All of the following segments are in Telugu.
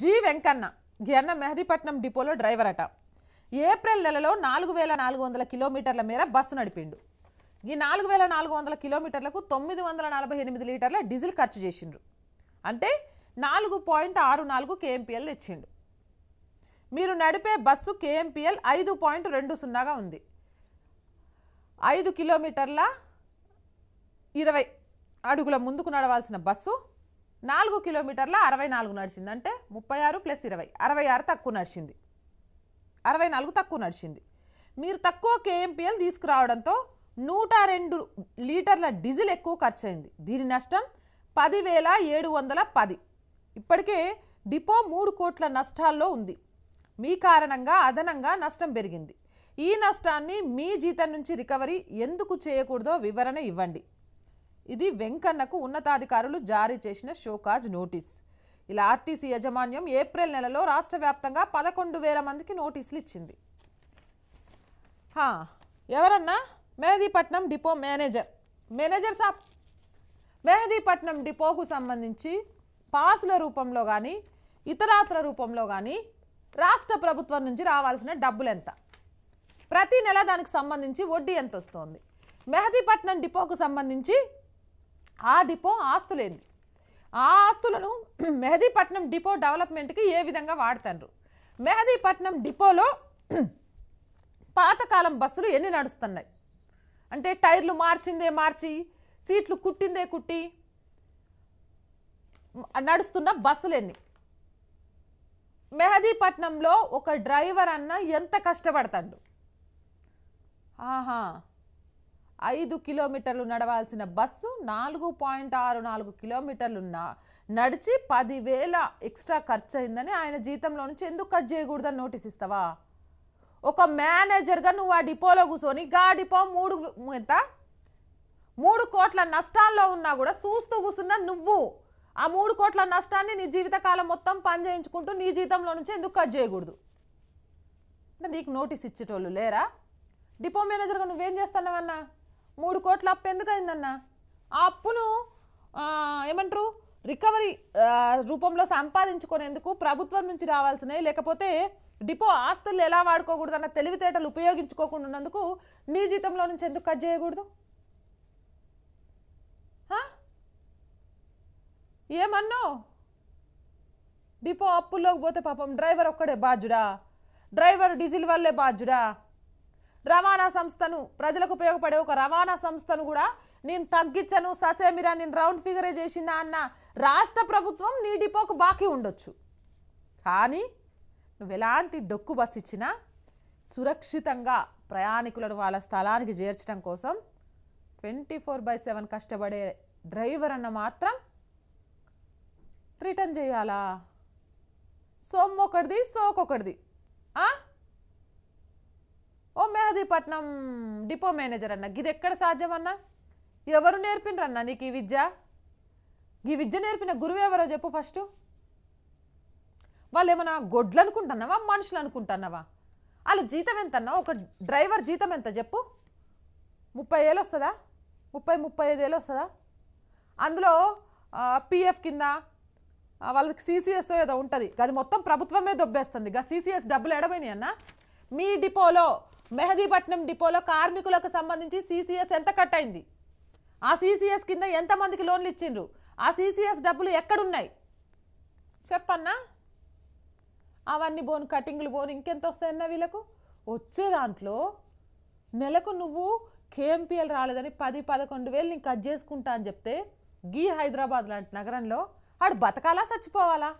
జి వెంకన్న గిన్న మెహదీపట్నం డిపోలో డ్రైవర్ అట ఏప్రిల్ నెలలో నాలుగు వేల నాలుగు వందల కిలోమీటర్ల మేర బస్సు నడిపిండు ఈ నాలుగు వేల నాలుగు వందల కిలోమీటర్లకు తొమ్మిది వందల నలభై ఎనిమిది లీటర్ల డీజిల్ ఖర్చు చేసిండ్రు అంటే నాలుగు పాయింట్ ఆరు నాలుగు కేఎంపీఎల్ తెచ్చిండు మీరు నడిపే బస్సు కేఎంపీఎల్ ఐదు పాయింట్ రెండు సున్నాగా ఉంది ఐదు కిలోమీటర్ల ఇరవై అడుగుల ముందుకు నడవాల్సిన బస్సు నాలుగు కిలోమీటర్ల అరవై నాలుగు నడిచింది అంటే ముప్పై ఆరు ప్లస్ ఇరవై అరవై ఆరు తక్కువ నడిచింది అరవై నాలుగు తక్కువ నడిచింది మీరు తక్కువ కేఎంపీఎల్ తీసుకురావడంతో నూట రెండు లీటర్ల డీజిల్ ఎక్కువ ఖర్చయింది దీని నష్టం పదివేల ఏడు వందల పది ఇప్పటికే డిపో మూడు కోట్ల నష్టాల్లో ఉంది మీ కారణంగా అదనంగా నష్టం పెరిగింది ఈ నష్టాన్ని మీ జీతం నుంచి రికవరీ ఎందుకు చేయకూడదో వివరణ ఇవ్వండి ఇది వెంకన్నకు ఉన్నతాధికారులు జారీ చేసిన షోకాజ్ నోటీస్ ఇలా ఆర్టీసీ యాజమాన్యం ఏప్రిల్ నెలలో రాష్ట్ర వ్యాప్తంగా పదకొండు వేల మందికి నోటీసులు ఇచ్చింది ఎవరన్నా మెహదీపట్నం డిపో మేనేజర్ మేనేజర్ సాబ్ మెహదీపట్నం డిపోకు సంబంధించి పాసుల రూపంలో కానీ ఇతరాత్ర రూపంలో కానీ రాష్ట్ర ప్రభుత్వం నుంచి రావాల్సిన డబ్బులు ఎంత ప్రతి నెల దానికి సంబంధించి వడ్డీ ఎంత వస్తుంది మెహదీపట్నం డిపోకు సంబంధించి ఆ డిపో ఆస్తులేంది ఆ ఆస్తులను మెహదీపట్నం డిపో డెవలప్మెంట్కి ఏ విధంగా వాడతారు మెహదీపట్నం డిపోలో పాతకాలం బస్సులు ఎన్ని నడుస్తున్నాయి అంటే టైర్లు మార్చిందే మార్చి సీట్లు కుట్టిందే కుట్టి నడుస్తున్న బస్సులు ఎన్ని మెహదీపట్నంలో ఒక డ్రైవర్ అన్న ఎంత కష్టపడతాడు ఆహా ఐదు కిలోమీటర్లు నడవాల్సిన బస్సు నాలుగు పాయింట్ ఆరు నాలుగు కిలోమీటర్లు నడిచి పదివేల ఎక్స్ట్రా ఖర్చు అయిందని ఆయన జీతంలో నుంచి ఎందుకు కట్ చేయకూడదని నోటీస్ ఇస్తావా ఒక మేనేజర్గా నువ్వు ఆ డిపోలో కూర్చొని గా డిపో మూడు ఎంత మూడు కోట్ల నష్టాల్లో ఉన్నా కూడా చూస్తూ కూర్చున్న నువ్వు ఆ మూడు కోట్ల నష్టాన్ని నీ జీవితకాలం మొత్తం పని చేయించుకుంటూ నీ జీతంలో నుంచి ఎందుకు కట్ చేయకూడదు అంటే నీకు నోటీస్ ఇచ్చేటోళ్ళు లేరా డిపో మేనేజర్గా నువ్వేం చేస్తానవన్నా మూడు కోట్ల అప్పు ఎందుకు అయిందన్న ఆ అప్పును ఏమంటారు రికవరీ రూపంలో సంపాదించుకునేందుకు ప్రభుత్వం నుంచి రావాల్సినవి లేకపోతే డిపో ఆస్తులు ఎలా వాడుకోకూడదన్న తెలివితేటలు ఉపయోగించుకోకుండా ఉన్నందుకు నీ జీతంలో నుంచి ఎందుకు కట్ చేయకూడదు ఏమన్నో డిపో అప్పుల్లోకి పోతే పాపం డ్రైవర్ ఒక్కడే బాధ్యుడా డ్రైవర్ డీజిల్ వల్లే బాధ్యుడా రవాణా సంస్థను ప్రజలకు ఉపయోగపడే ఒక రవాణా సంస్థను కూడా నేను తగ్గించను ససేమిరా నేను రౌండ్ ఫిగరే చేసిందా అన్న రాష్ట్ర ప్రభుత్వం నీ డిపోకు బాకీ ఉండొచ్చు కానీ నువ్వు ఎలాంటి డొక్కు బస్ ఇచ్చినా సురక్షితంగా ప్రయాణికులను వాళ్ళ స్థలానికి చేర్చడం కోసం ట్వంటీ ఫోర్ బై సెవెన్ కష్టపడే డ్రైవర్ అన్న మాత్రం రిటర్న్ చేయాలా ఒకటిది సోకొకటిది మెహదీపట్నం డిపో మేనేజర్ అన్న ఇది ఎక్కడ సాధ్యమన్నా ఎవరు నేర్పినరన్నా నీకు ఈ విద్య ఈ విద్య నేర్పిన గురువు ఎవరో చెప్పు ఫస్ట్ వాళ్ళు ఏమైనా గొడ్లు అనుకుంటున్నావా మనుషులు అనుకుంటున్నావా వాళ్ళు జీతం ఎంతన్నా ఒక డ్రైవర్ జీతం ఎంత చెప్పు ముప్పై వేలు వస్తుందా ముప్పై ముప్పై ఐదు వేలు వస్తుందా అందులో పిఎఫ్ కింద వాళ్ళకి సీసీఎస్ ఏదో ఉంటుంది అది మొత్తం ప్రభుత్వమే దొబ్బేస్తుంది గా సీసీఎస్ డబ్బులు ఎడబోయినాయి అన్న మీ డిపోలో మెహదీపట్నం డిపోలో కార్మికులకు సంబంధించి సీసీఎస్ ఎంత కట్ అయింది ఆ సీసీఎస్ కింద ఎంతమందికి లోన్లు ఇచ్చిండ్రు ఆ సీసీఎస్ డబ్బులు ఎక్కడున్నాయి చెప్పన్నా అవన్నీ బోను కటింగ్లు బోను ఇంకెంత వస్తాయన్నా వీళ్ళకు వచ్చే దాంట్లో నెలకు నువ్వు కేఎంపీఎల్ రాలేదని పది పదకొండు వేలు నేను కట్ చేసుకుంటా అని చెప్తే గీ హైదరాబాద్ లాంటి నగరంలో ఆడు బతకాలా చచ్చిపోవాలా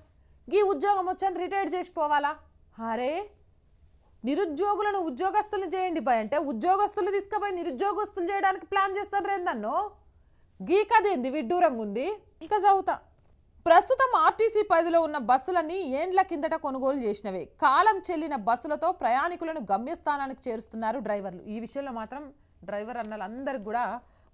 గీ ఉద్యోగం వచ్చాను రిటైర్ చేసిపోవాలా అరే నిరుద్యోగులను ఉద్యోగస్తులు చేయండి పోయి అంటే ఉద్యోగస్తులు తీసుకుపోయి నిరుద్యోగస్తులు చేయడానికి ప్లాన్ చేస్తారు రేందన్ను గీకదేంది విడ్డూరంగా ఉంది ఇంకా చదువుతా ప్రస్తుతం ఆర్టీసీ పరిధిలో ఉన్న బస్సులన్నీ ఏండ్ల కిందట కొనుగోలు చేసినవే కాలం చెల్లిన బస్సులతో ప్రయాణికులను గమ్యస్థానానికి చేరుస్తున్నారు డ్రైవర్లు ఈ విషయంలో మాత్రం డ్రైవర్ అన్నలందరికీ కూడా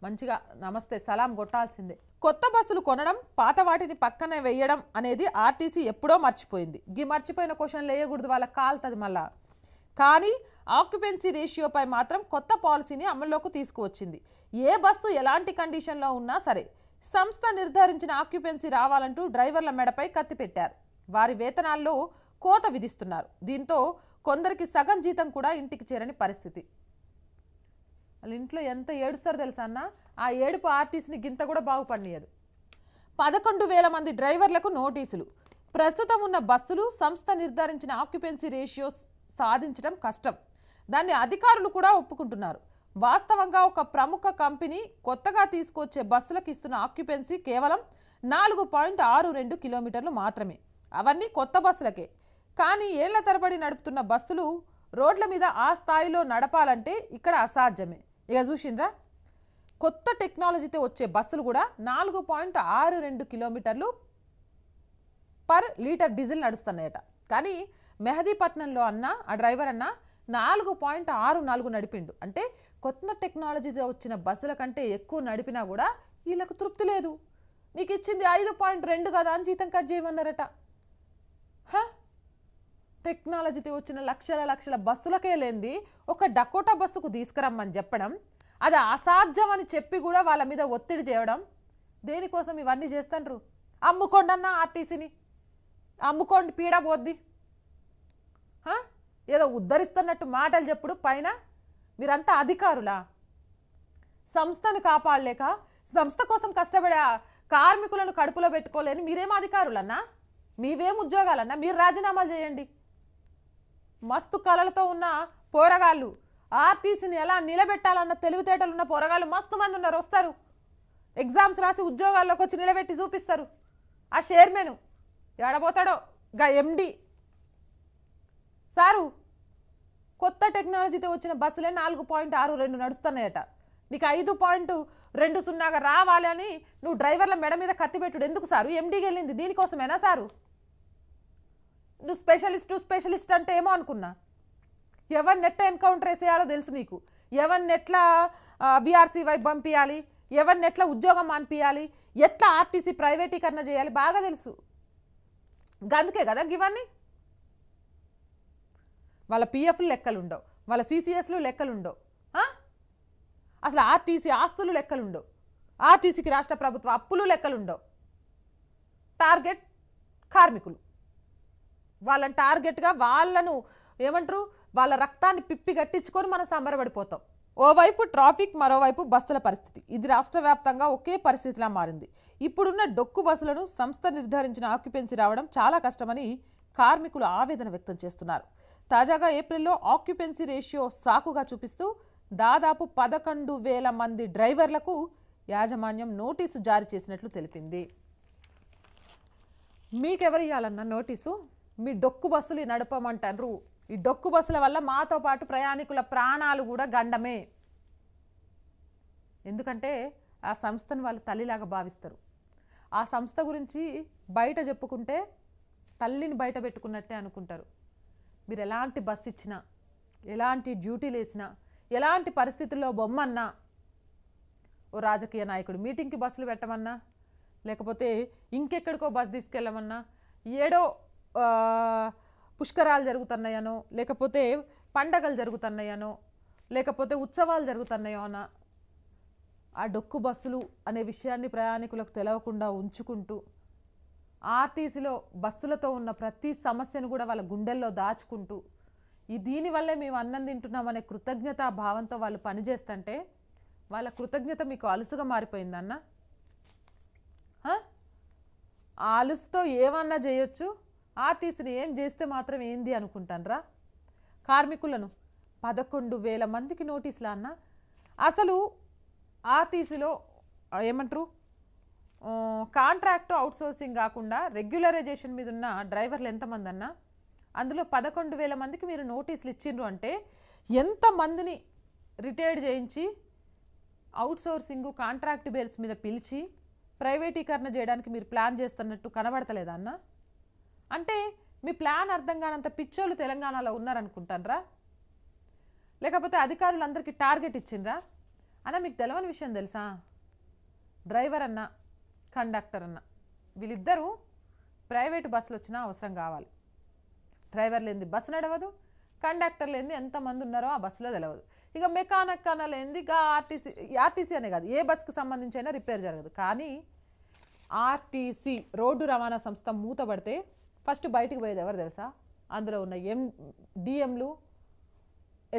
మంచిగా నమస్తే సలాం కొట్టాల్సిందే కొత్త బస్సులు కొనడం పాత వాటిని పక్కనే వేయడం అనేది ఆర్టీసీ ఎప్పుడో మర్చిపోయింది గీ మర్చిపోయిన క్వశ్చన్లు వేయకూడదు వాళ్ళకి కాలుతుంది మళ్ళీ కానీ ఆక్యుపెన్సీ రేషియోపై మాత్రం కొత్త పాలసీని అమల్లోకి తీసుకువచ్చింది ఏ బస్సు ఎలాంటి కండిషన్లో ఉన్నా సరే సంస్థ నిర్ధారించిన ఆక్యుపెన్సీ రావాలంటూ డ్రైవర్ల మెడపై కత్తిపెట్టారు వారి వేతనాల్లో కోత విధిస్తున్నారు దీంతో కొందరికి సగం జీతం కూడా ఇంటికి చేరని పరిస్థితి వాళ్ళ ఇంట్లో ఎంత ఏడుస్తారో తెలుసా అన్న ఆ ఏడుపు ఆర్టీసీని గింత కూడా బాగుపడియదు పదకొండు వేల మంది డ్రైవర్లకు నోటీసులు ప్రస్తుతం ఉన్న బస్సులు సంస్థ నిర్ధారించిన ఆక్యుపెన్సీ రేషియోస్ సాధించడం కష్టం దాన్ని అధికారులు కూడా ఒప్పుకుంటున్నారు వాస్తవంగా ఒక ప్రముఖ కంపెనీ కొత్తగా తీసుకొచ్చే బస్సులకు ఇస్తున్న ఆక్యుపెన్సీ కేవలం నాలుగు పాయింట్ ఆరు రెండు కిలోమీటర్లు మాత్రమే అవన్నీ కొత్త బస్సులకే కానీ ఏళ్ల తరబడి నడుపుతున్న బస్సులు రోడ్ల మీద ఆ స్థాయిలో నడపాలంటే ఇక్కడ అసాధ్యమే ఇక చూసిండ్రా కొత్త టెక్నాలజీతో వచ్చే బస్సులు కూడా నాలుగు పాయింట్ ఆరు రెండు కిలోమీటర్లు పర్ లీటర్ డీజిల్ నడుస్తున్నాయట కానీ మెహదీపట్నంలో అన్న ఆ డ్రైవర్ అన్న నాలుగు పాయింట్ ఆరు నాలుగు నడిపిండు అంటే కొత్త టెక్నాలజీతో వచ్చిన బస్సుల కంటే ఎక్కువ నడిపినా కూడా వీళ్ళకు తృప్తి లేదు నీకు ఇచ్చింది ఐదు పాయింట్ రెండు కదా అని జీతం కట్ చేయమన్నారట టెక్నాలజీతో వచ్చిన లక్షల లక్షల బస్సులకే లేని ఒక డకోటా బస్సుకు తీసుకురమ్మని చెప్పడం అది అసాధ్యం అని చెప్పి కూడా వాళ్ళ మీద ఒత్తిడి చేయడం దేనికోసం ఇవన్నీ చేస్తాండ్రు అమ్ముకోండి అన్న ఆర్టీసీని అమ్ముకోండి పీడ పోద్ది ఏదో ఉద్ధరిస్తున్నట్టు మాటలు చెప్పుడు పైన మీరంతా అధికారులా సంస్థను కాపాడలేక సంస్థ కోసం కష్టపడే కార్మికులను కడుపులో పెట్టుకోలేని మీరేం అధికారులన్నా మీవేం ఉద్యోగాలన్నా మీరు రాజీనామా చేయండి మస్తు కళలతో ఉన్న పోరగాళ్ళు ఆర్టీసీని ఎలా నిలబెట్టాలన్న తెలివితేటలు ఉన్న పోరగాళ్ళు మస్తు మంది ఉన్నారు వస్తారు ఎగ్జామ్స్ రాసి ఉద్యోగాల్లోకి వచ్చి నిలబెట్టి చూపిస్తారు ఆ చైర్మను ఎడబోతాడో గా ఎండి సారు కొత్త టెక్నాలజీతో వచ్చిన బస్సులే నాలుగు పాయింట్ ఆరు రెండు నడుస్తున్నాయట నీకు ఐదు పాయింట్ రెండు సున్నాగా రావాలి అని నువ్వు డ్రైవర్ల మెడ మీద కత్తిపెట్టుడు ఎందుకు సారు ఎండీకి వెళ్ళింది దీనికోసమేనా సారు నువ్వు స్పెషలిస్ట్ స్పెషలిస్ట్ అంటే ఏమో అనుకున్నా ఎవరిని ఎట్లా ఎన్కౌంటర్ వేసేయాలో తెలుసు నీకు ఎవరిని ఎట్లా బీఆర్సీ వైపు పంపించాలి ఎవరిని ఎట్లా ఉద్యోగం అనిపించాలి ఎట్లా ఆర్టీసీ ప్రైవేటీకరణ చేయాలి బాగా తెలుసు గందుకే కదా ఇవన్నీ వాళ్ళ పీఎఫ్లు లెక్కలుండవు వాళ్ళ సీసీఎస్లు లెక్కలుండవు అసలు ఆర్టీసీ ఆస్తులు లెక్కలుండవు ఆర్టీసీకి రాష్ట్ర ప్రభుత్వ అప్పులు లెక్కలుండవు టార్గెట్ కార్మికులు వాళ్ళని టార్గెట్గా వాళ్ళను ఏమంటారు వాళ్ళ రక్తాన్ని పిప్పి గట్టించుకొని మనం సంబరపడిపోతాం ఓవైపు ట్రాఫిక్ మరోవైపు బస్సుల పరిస్థితి ఇది రాష్ట్ర వ్యాప్తంగా ఒకే పరిస్థితిలా మారింది ఇప్పుడున్న డొక్కు బస్సులను సంస్థ నిర్ధారించిన ఆక్యుపెన్సీ రావడం చాలా కష్టమని కార్మికులు ఆవేదన వ్యక్తం చేస్తున్నారు తాజాగా ఏప్రిల్లో ఆక్యుపెన్సీ రేషియో సాకుగా చూపిస్తూ దాదాపు పదకొండు వేల మంది డ్రైవర్లకు యాజమాన్యం నోటీసు జారీ చేసినట్లు తెలిపింది ఇవ్వాలన్న నోటీసు మీ డొక్కు బస్సులు నడపమంటారు ఈ డొక్కు బస్సుల వల్ల మాతో పాటు ప్రయాణికుల ప్రాణాలు కూడా గండమే ఎందుకంటే ఆ సంస్థను వాళ్ళు తల్లిలాగా భావిస్తారు ఆ సంస్థ గురించి బయట చెప్పుకుంటే తల్లిని బయట పెట్టుకున్నట్టే అనుకుంటారు మీరు ఎలాంటి బస్ ఇచ్చినా ఎలాంటి డ్యూటీలు వేసినా ఎలాంటి పరిస్థితుల్లో బొమ్మన్నా ఓ రాజకీయ నాయకుడు మీటింగ్కి బస్సులు పెట్టమన్నా లేకపోతే ఇంకెక్కడికో బస్ తీసుకెళ్ళమన్నా ఏడో పుష్కరాలు జరుగుతున్నాయనో లేకపోతే పండగలు జరుగుతున్నాయనో లేకపోతే ఉత్సవాలు జరుగుతున్నాయో అన్న ఆ డొక్కు బస్సులు అనే విషయాన్ని ప్రయాణికులకు తెలవకుండా ఉంచుకుంటూ ఆర్టీసీలో బస్సులతో ఉన్న ప్రతి సమస్యను కూడా వాళ్ళ గుండెల్లో దాచుకుంటూ ఈ దీనివల్లే మేము అన్నం తింటున్నామనే కృతజ్ఞత భావంతో వాళ్ళు పనిచేస్తుంటే వాళ్ళ కృతజ్ఞత మీకు అలుసుగా మారిపోయిందన్న ఆ అలుసుతో ఏమన్నా చేయొచ్చు ఆర్టీసీని ఏం చేస్తే మాత్రం ఏంది అనుకుంటానరా కార్మికులను పదకొండు వేల మందికి నోటీసులా అన్న అసలు ఆర్టీసీలో ఏమంటారు అవుట్ అవుట్సోర్సింగ్ కాకుండా రెగ్యులరైజేషన్ మీద ఉన్న డ్రైవర్లు ఎంతమంది అన్నా అందులో పదకొండు వేల మందికి మీరు నోటీసులు ఇచ్చిండ్రు అంటే ఎంతమందిని రిటైర్డ్ చేయించి అవుట్సోర్సింగ్ కాంట్రాక్ట్ బేర్స్ మీద పిలిచి ప్రైవేటీకరణ చేయడానికి మీరు ప్లాన్ చేస్తున్నట్టు కనబడతలేదా అన్న అంటే మీ ప్లాన్ అర్థం కానంత పిచ్చోళ్ళు తెలంగాణలో ఉన్నారనుకుంటానరా లేకపోతే అధికారులందరికీ టార్గెట్ ఇచ్చిండ్రా అన్న మీకు తెలవని విషయం తెలుసా డ్రైవర్ అన్నా కండక్టర్ అన్న వీళ్ళిద్దరూ ప్రైవేటు బస్సులు వచ్చినా అవసరం కావాలి డ్రైవర్ లేనిది బస్సు నడవదు కండక్టర్ లేనిది ఎంతమంది ఉన్నారో ఆ బస్సులో తెలవదు ఇక మెకానిక్ అన్న లేనిది ఇక ఆర్టీసీ ఆర్టీసీ అనే కాదు ఏ బస్సుకు సంబంధించి అయినా రిపేర్ జరగదు కానీ ఆర్టీసీ రోడ్డు రవాణా సంస్థ మూతబడితే ఫస్ట్ బయటికి పోయేది ఎవరు తెలుసా అందులో ఉన్న ఎం డిఎంలు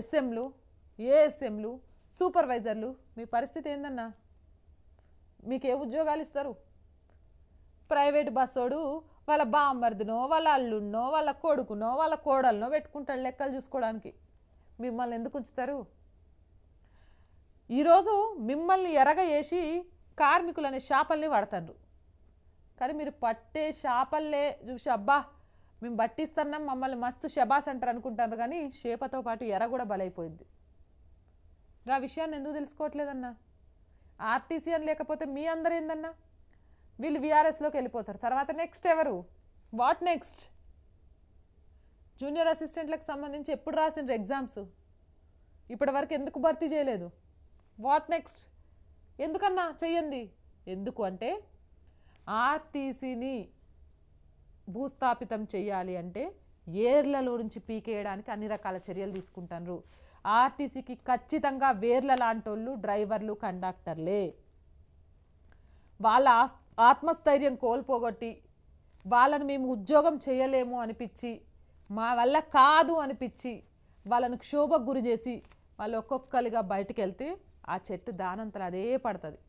ఎస్ఎంలు ఏఎస్ఎంలు సూపర్వైజర్లు మీ పరిస్థితి ఏందన్నా మీకు ఏ ఉద్యోగాలు ఇస్తారు ప్రైవేట్ బస్సోడు వాళ్ళ బామ్మర్దినో వాళ్ళ అల్లుడినో వాళ్ళ కొడుకునో వాళ్ళ కోడలనో పెట్టుకుంటాడు లెక్కలు చూసుకోవడానికి మిమ్మల్ని ఎందుకు ఉంచుతారు ఈరోజు మిమ్మల్ని ఎరగ చేసి కార్మికులనే శాపల్ని వాడతారు కానీ మీరు పట్టే శాపల్లే చూసి అబ్బా మేము పట్టిస్తున్నాం మమ్మల్ని మస్తు శబాస్ అంటారు అనుకుంటారు కానీ షేపతో పాటు ఎర కూడా బలైపోయింది ఆ విషయాన్ని ఎందుకు తెలుసుకోవట్లేదన్నా ఆర్టీసీ అని లేకపోతే మీ అందరు ఏందన్నా వీళ్ళు వీఆర్ఎస్లోకి వెళ్ళిపోతారు తర్వాత నెక్స్ట్ ఎవరు వాట్ నెక్స్ట్ జూనియర్ అసిస్టెంట్లకు సంబంధించి ఎప్పుడు రాసిండ్రు ఎగ్జామ్స్ ఇప్పటి వరకు ఎందుకు భర్తీ చేయలేదు వాట్ నెక్స్ట్ ఎందుకన్నా చెయ్యండి ఎందుకు అంటే ఆర్టీసీని భూస్థాపితం చేయాలి అంటే ఏర్లలో నుంచి పీకేయడానికి అన్ని రకాల చర్యలు తీసుకుంటారు ఆర్టీసీకి ఖచ్చితంగా వేర్ల లాంటి డ్రైవర్లు కండక్టర్లే వాళ్ళ ఆస్తి ఆత్మస్థైర్యం కోల్పోగొట్టి వాళ్ళను మేము ఉద్యోగం చేయలేము అనిపించి మా వల్ల కాదు అనిపించి వాళ్ళను క్షోభకు గురి చేసి వాళ్ళు ఒక్కొక్కరిగా బయటకు వెళ్తే ఆ చెట్టు దానంతలు అదే పడుతుంది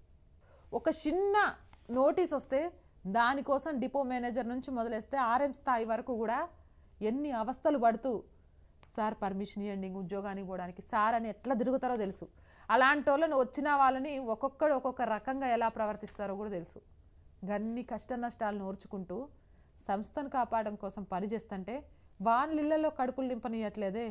ఒక చిన్న నోటీస్ వస్తే దానికోసం డిపో మేనేజర్ నుంచి మొదలేస్తే ఆర్ఎం స్థాయి వరకు కూడా ఎన్ని అవస్థలు పడుతూ సార్ పర్మిషన్ ఇవ్వండి ఉద్యోగానికి పోవడానికి సార్ అని ఎట్లా తిరుగుతారో తెలుసు అలాంటి వాళ్ళని వచ్చిన వాళ్ళని ఒక్కొక్కడు ఒక్కొక్క రకంగా ఎలా ప్రవర్తిస్తారో కూడా తెలుసు గన్ని కష్ట నష్టాలను ఓర్చుకుంటూ సంస్థను కాపాడడం కోసం పనిచేస్తుంటే వాళ్ళిళ్లలో కడుపులు నింపనీయట్లేదే